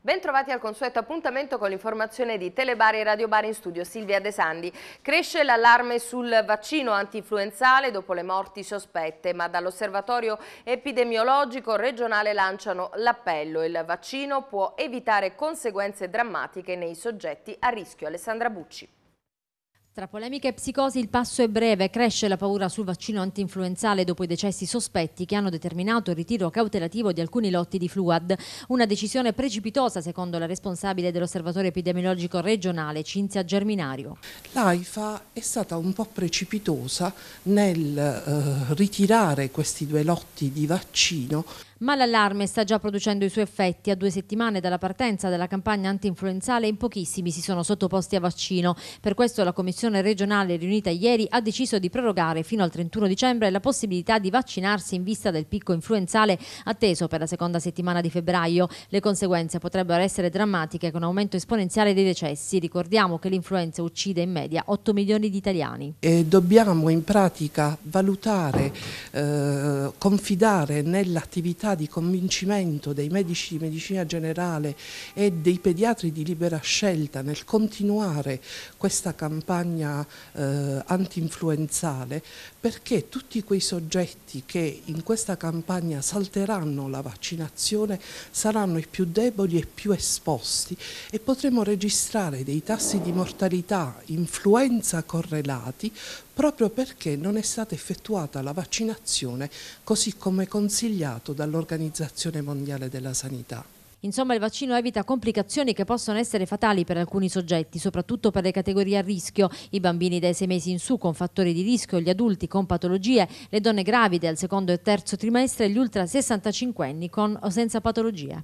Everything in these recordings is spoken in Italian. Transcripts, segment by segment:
Bentrovati al consueto appuntamento con l'informazione di Telebari e Radio Bar in studio Silvia De Sandi. Cresce l'allarme sul vaccino antinfluenzale dopo le morti sospette, ma dall'osservatorio epidemiologico regionale lanciano l'appello. Il vaccino può evitare conseguenze drammatiche nei soggetti a rischio. Alessandra Bucci. Tra polemiche e psicosi il passo è breve, cresce la paura sul vaccino anti-influenzale dopo i decessi sospetti che hanno determinato il ritiro cautelativo di alcuni lotti di Fluad. Una decisione precipitosa secondo la responsabile dell'osservatorio epidemiologico regionale Cinzia Germinario. L'AIFA è stata un po' precipitosa nel eh, ritirare questi due lotti di vaccino. Ma l'allarme sta già producendo i suoi effetti. A due settimane dalla partenza della campagna antinfluenzale in pochissimi si sono sottoposti a vaccino. Per questo la Commissione regionale riunita ieri ha deciso di prorogare fino al 31 dicembre la possibilità di vaccinarsi in vista del picco influenzale atteso per la seconda settimana di febbraio. Le conseguenze potrebbero essere drammatiche con un aumento esponenziale dei decessi. Ricordiamo che l'influenza uccide in media 8 milioni di italiani. E dobbiamo in pratica valutare, eh, confidare nell'attività capacità di convincimento dei medici di medicina generale e dei pediatri di libera scelta nel continuare questa campagna eh, antinfluenzale perché tutti quei soggetti che in questa campagna salteranno la vaccinazione saranno i più deboli e più esposti e potremo registrare dei tassi di mortalità influenza correlati proprio perché non è stata effettuata la vaccinazione così come consigliato dall'Organizzazione dall'Organizzazione Mondiale della Sanità. Insomma, il vaccino evita complicazioni che possono essere fatali per alcuni soggetti, soprattutto per le categorie a rischio, i bambini dai sei mesi in su con fattori di rischio, gli adulti con patologie, le donne gravide al secondo e terzo trimestre e gli ultra 65 anni con o senza patologie.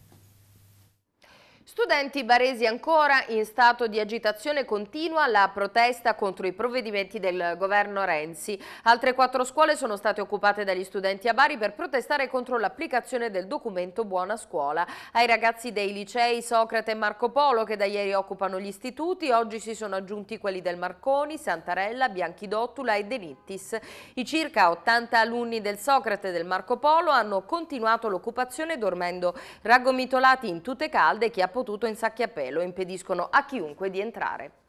Studenti baresi ancora in stato di agitazione continua la protesta contro i provvedimenti del governo Renzi. Altre quattro scuole sono state occupate dagli studenti a Bari per protestare contro l'applicazione del documento Buona Scuola. Ai ragazzi dei licei Socrate e Marco Polo che da ieri occupano gli istituti, oggi si sono aggiunti quelli del Marconi, Santarella, Bianchidottula e Denittis. I circa 80 alunni del Socrate e del Marco Polo hanno continuato l'occupazione dormendo raggomitolati in tute calde che ha potuto in Sacchiapello e impediscono a chiunque di entrare.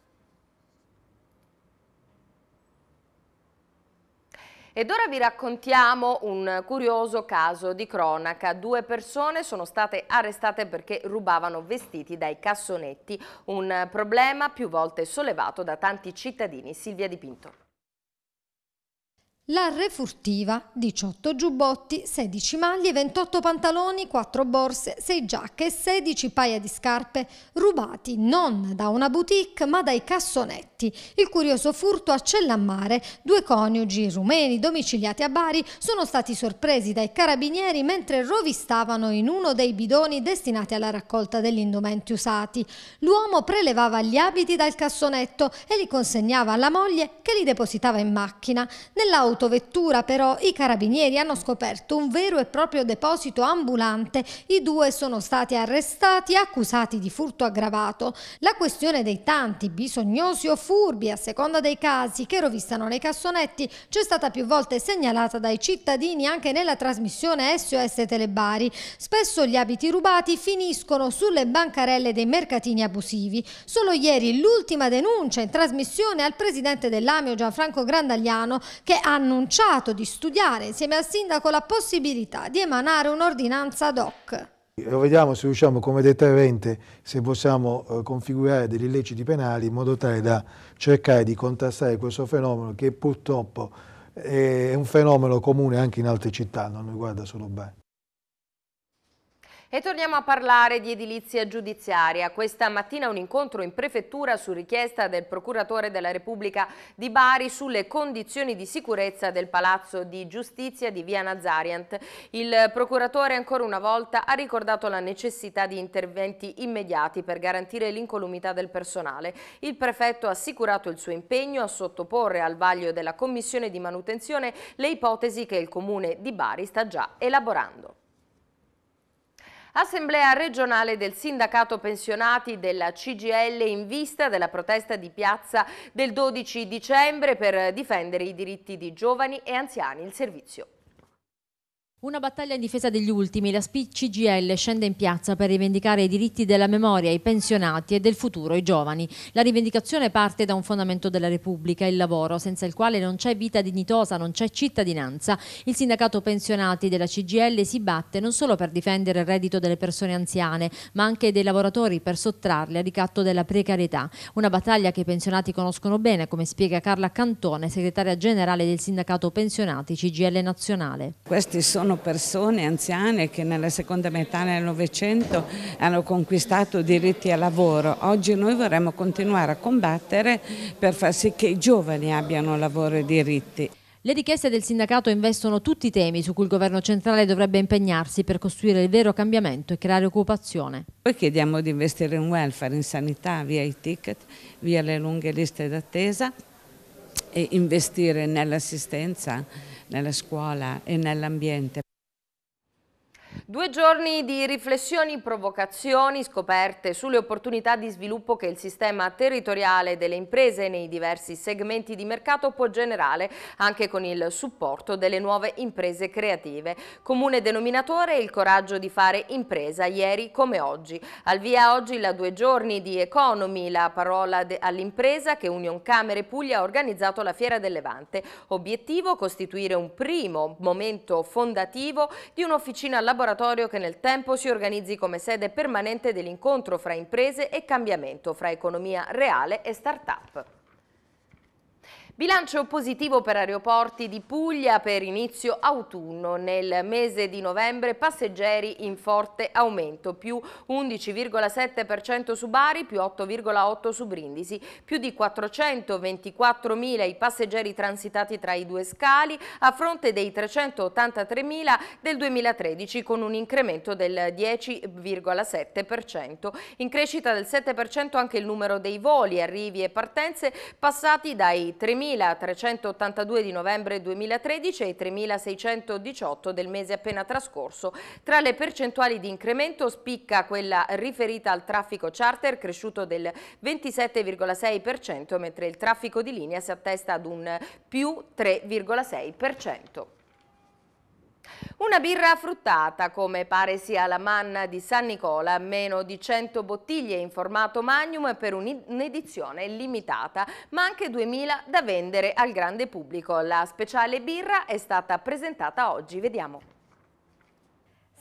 Ed ora vi raccontiamo un curioso caso di cronaca. Due persone sono state arrestate perché rubavano vestiti dai cassonetti, un problema più volte sollevato da tanti cittadini. Silvia Dipinto. La refurtiva, 18 giubbotti, 16 maglie, 28 pantaloni, 4 borse, 6 giacche e 16 paia di scarpe, rubati non da una boutique ma dai cassonetti. Il curioso furto a Cellammare, due coniugi rumeni domiciliati a Bari sono stati sorpresi dai carabinieri mentre rovistavano in uno dei bidoni destinati alla raccolta degli indumenti usati. L'uomo prelevava gli abiti dal cassonetto e li consegnava alla moglie che li depositava in macchina. Nell'auto autovettura però i carabinieri hanno scoperto un vero e proprio deposito ambulante. I due sono stati arrestati e accusati di furto aggravato. La questione dei tanti bisognosi o furbi a seconda dei casi che rovistano nei cassonetti c'è stata più volte segnalata dai cittadini anche nella trasmissione SOS Telebari. Spesso gli abiti rubati finiscono sulle bancarelle dei mercatini abusivi. Solo ieri l'ultima denuncia in trasmissione al presidente dell'Amio Gianfranco Grandagliano che hanno annunciato di studiare insieme al sindaco la possibilità di emanare un'ordinanza ad hoc. Lo Vediamo se riusciamo come deterrente, se possiamo eh, configurare degli illeciti penali in modo tale da cercare di contrastare questo fenomeno che purtroppo eh, è un fenomeno comune anche in altre città, non riguarda solo Bari. E torniamo a parlare di edilizia giudiziaria. Questa mattina un incontro in prefettura su richiesta del procuratore della Repubblica di Bari sulle condizioni di sicurezza del Palazzo di Giustizia di Via Nazariant. Il procuratore ancora una volta ha ricordato la necessità di interventi immediati per garantire l'incolumità del personale. Il prefetto ha assicurato il suo impegno a sottoporre al vaglio della Commissione di manutenzione le ipotesi che il Comune di Bari sta già elaborando. Assemblea regionale del sindacato pensionati della CGL in vista della protesta di piazza del 12 dicembre per difendere i diritti di giovani e anziani. Il servizio. Una battaglia in difesa degli ultimi, la CGL scende in piazza per rivendicare i diritti della memoria ai pensionati e del futuro ai giovani. La rivendicazione parte da un fondamento della Repubblica, il lavoro, senza il quale non c'è vita dignitosa, non c'è cittadinanza. Il sindacato pensionati della CGL si batte non solo per difendere il reddito delle persone anziane, ma anche dei lavoratori per sottrarli al ricatto della precarietà. Una battaglia che i pensionati conoscono bene, come spiega Carla Cantone, segretaria generale del sindacato pensionati CGL nazionale. Questi sono sono persone anziane che nella seconda metà del Novecento hanno conquistato diritti al lavoro. Oggi noi vorremmo continuare a combattere per far sì che i giovani abbiano lavoro e diritti. Le richieste del sindacato investono tutti i temi su cui il governo centrale dovrebbe impegnarsi per costruire il vero cambiamento e creare occupazione. Poi chiediamo di investire in welfare, in sanità, via i ticket, via le lunghe liste d'attesa e investire nell'assistenza nella scuola e nell'ambiente. Due giorni di riflessioni, provocazioni, scoperte sulle opportunità di sviluppo che il sistema territoriale delle imprese nei diversi segmenti di mercato può generare anche con il supporto delle nuove imprese creative. Comune denominatore il coraggio di fare impresa ieri come oggi. Al via oggi la due giorni di Economy, la parola all'impresa che Union Camere Puglia ha organizzato la Fiera del Levante. Obiettivo costituire un primo momento fondativo di un'officina laboratoria laboratorio che nel tempo si organizzi come sede permanente dell'incontro fra imprese e cambiamento, fra economia reale e start-up. Bilancio positivo per aeroporti di Puglia per inizio autunno. Nel mese di novembre passeggeri in forte aumento, più 11,7% su Bari, più 8,8% su Brindisi, più di 424.000 i passeggeri transitati tra i due scali a fronte dei 383.000 del 2013 con un incremento del 10,7%. In crescita del 7% anche il numero dei voli, arrivi e partenze passati dai 3.000 3.382 di novembre 2013 e i 3.618 del mese appena trascorso. Tra le percentuali di incremento spicca quella riferita al traffico charter cresciuto del 27,6% mentre il traffico di linea si attesta ad un più 3,6%. Una birra fruttata, come pare sia la manna di San Nicola, meno di 100 bottiglie in formato magnum per un'edizione limitata, ma anche 2000 da vendere al grande pubblico. La speciale birra è stata presentata oggi, vediamo.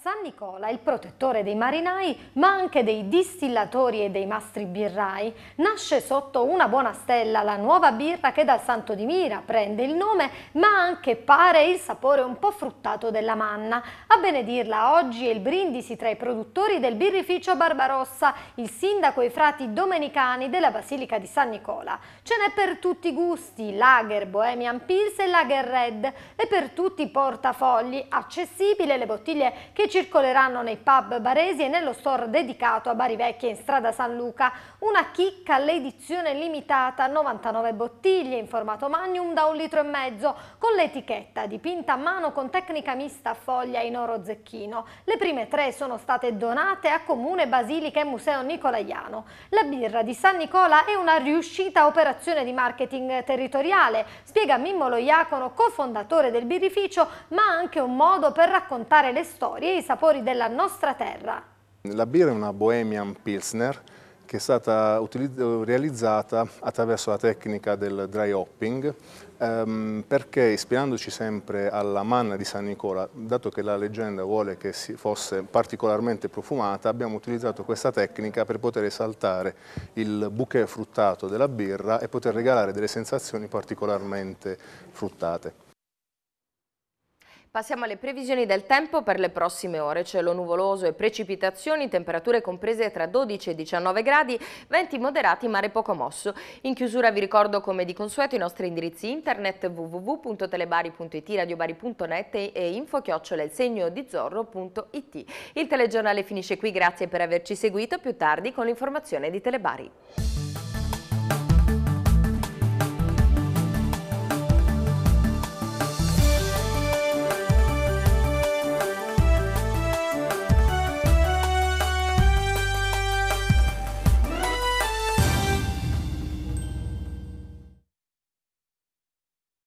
San Nicola, il protettore dei marinai, ma anche dei distillatori e dei mastri birrai, nasce sotto una buona stella la nuova birra che dal santo di Mira prende il nome, ma anche pare il sapore un po' fruttato della manna. A benedirla oggi è il brindisi tra i produttori del birrificio Barbarossa, il sindaco e i frati domenicani della Basilica di San Nicola. Ce n'è per tutti i gusti, lager, bohemian pills e lager red, e per tutti i portafogli, accessibile le bottiglie che ci circoleranno nei pub baresi e nello store dedicato a Bari Vecchia in strada San Luca. Una chicca all'edizione limitata, 99 bottiglie in formato magnum da un litro e mezzo, con l'etichetta dipinta a mano con tecnica mista a foglia in oro zecchino. Le prime tre sono state donate a Comune, Basilica e Museo Nicolaiano. La birra di San Nicola è una riuscita operazione di marketing territoriale, spiega Mimmo Loiacono, cofondatore del birrificio, ma anche un modo per raccontare le storie e i sapori della nostra terra. La birra è una Bohemian Pilsner che è stata realizzata attraverso la tecnica del dry hopping ehm, perché ispirandoci sempre alla manna di San Nicola, dato che la leggenda vuole che fosse particolarmente profumata, abbiamo utilizzato questa tecnica per poter esaltare il bouquet fruttato della birra e poter regalare delle sensazioni particolarmente fruttate. Passiamo alle previsioni del tempo per le prossime ore. Cielo nuvoloso e precipitazioni, temperature comprese tra 12 e 19 gradi, venti moderati, mare poco mosso. In chiusura vi ricordo come di consueto i nostri indirizzi internet www.telebari.it, radiobari.net e info il Il telegiornale finisce qui, grazie per averci seguito. Più tardi con l'informazione di Telebari.